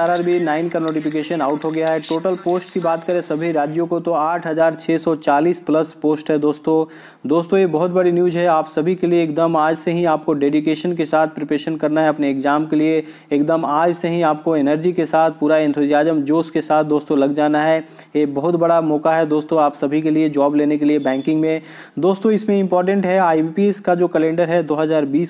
are R B nine का notification out हो गया है टोटल पोस्ट की बात करें सभी राज्यों को तो 8,640 प्लस पोस्ट है दोस्तों दोस्तों ये बहुत बड़ी न्यूज़ है आप सभी के लिए एकदम आज से ही आपको डेडिकेशन के साथ प्रिपरेशन करना है अपने एग्जाम के लिए एकदम आज से ही आपको एनर्जी के साथ पूरा इंथुजाजम जोश के साथ दोस्तों लग जाना है ये बहुत बड़ा मौका है दोस्तों आप सभी के लिए जॉब लेने के लिए बैंकिंग में दोस्तों इसमें इंपॉर्टेंट है आई का जो कैलेंडर है दो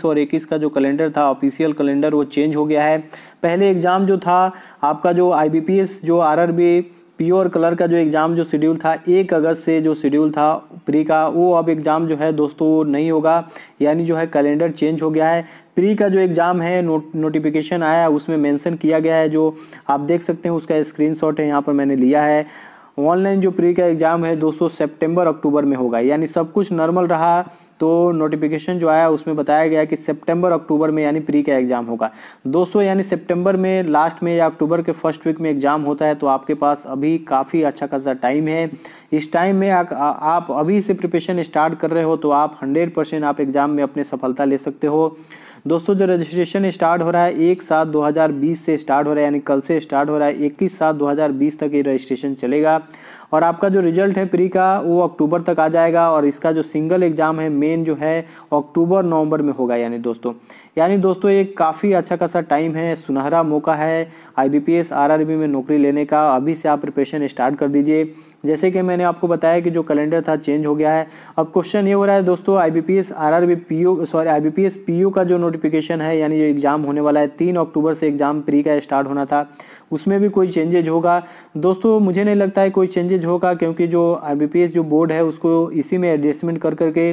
और इक्कीस का जो कैलेंडर था ऑफिसियल कैलेंडर वो चेंज हो गया है पहले एग्ज़ाम जो था आपका जो आई जो आर पी और कलर का जो एग्ज़ाम जो शेड्यूल था एक अगस्त से जो शेड्यूल था प्री का वो अब एग्ज़ाम जो है दोस्तों नहीं होगा यानी जो है कैलेंडर चेंज हो गया है प्री का जो एग्ज़ाम है नो, नोटिफिकेशन आया उसमें मेंशन किया गया है जो आप देख सकते हैं उसका स्क्रीनशॉट है यहाँ पर मैंने लिया है ऑनलाइन जो प्री का एग्ज़ाम है दोस्तों सेप्टेम्बर अक्टूबर में होगा यानी सब कुछ नॉर्मल रहा तो नोटिफिकेशन जो आया उसमें बताया गया कि सितंबर अक्टूबर में यानी प्री का एग्ज़ाम होगा दोस्तों यानी सितंबर में लास्ट में या अक्टूबर के फर्स्ट वीक में एग्ज़ाम होता है तो आपके पास अभी काफ़ी अच्छा खासा टाइम है इस टाइम में आ, आ, आप अभी से प्रिपरेशन स्टार्ट कर रहे हो तो आप हंड्रेड परसेंट आप एग्ज़ाम में अपने सफलता ले सकते हो दोस्तों जो रजिस्ट्रेशन स्टार्ट हो रहा है एक सात 2020 से स्टार्ट हो रहा है यानी कल से स्टार्ट हो रहा है इक्कीस सात 2020 तक ये रजिस्ट्रेशन चलेगा और आपका जो रिजल्ट है प्री का वो अक्टूबर तक आ जाएगा और इसका जो सिंगल एग्ज़ाम है मे मेन जो है अक्टूबर नवंबर में होगा यानी दोस्तों यानी दोस्तों ये काफ़ी अच्छा खासा टाइम है सुनहरा मौका है आईबीपीएस आरआरबी में नौकरी लेने का अभी से आप प्रिपरेशन स्टार्ट कर दीजिए जैसे कि मैंने आपको बताया कि जो कैलेंडर था चेंज हो गया है अब क्वेश्चन ये हो रहा है दोस्तों IBPS RRB PO sorry IBPS PO का जो नोटिफिकेशन है यानी जो एग्ज़ाम होने वाला है तीन अक्टूबर से एग्ज़ाम प्री का स्टार्ट होना था उसमें भी कोई चेंजेज होगा दोस्तों मुझे नहीं लगता है कोई चेंजेज होगा क्योंकि जो आई जो बोर्ड है उसको इसी में एडजस्टमेंट कर करके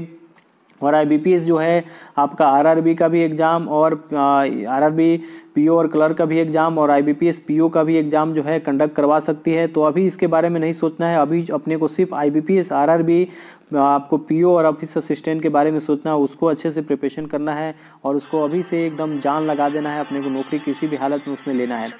और आई जो है आपका आरआरबी का भी एग्ज़ाम और आरआरबी पीओ और क्लर्क का भी एग्ज़ाम और आईबीपीएस पीओ का भी एग्ज़ाम जो है कंडक्ट करवा सकती है तो अभी इसके बारे में नहीं सोचना है अभी अपने को सिर्फ आईबीपीएस आरआरबी आपको पीओ और ऑफिस असिस्टेंट के बारे में सोचना है उसको अच्छे से प्रिपरेशन करना है और उसको अभी से एकदम जान लगा देना है अपने को नौकरी किसी भी हालत में उसमें लेना है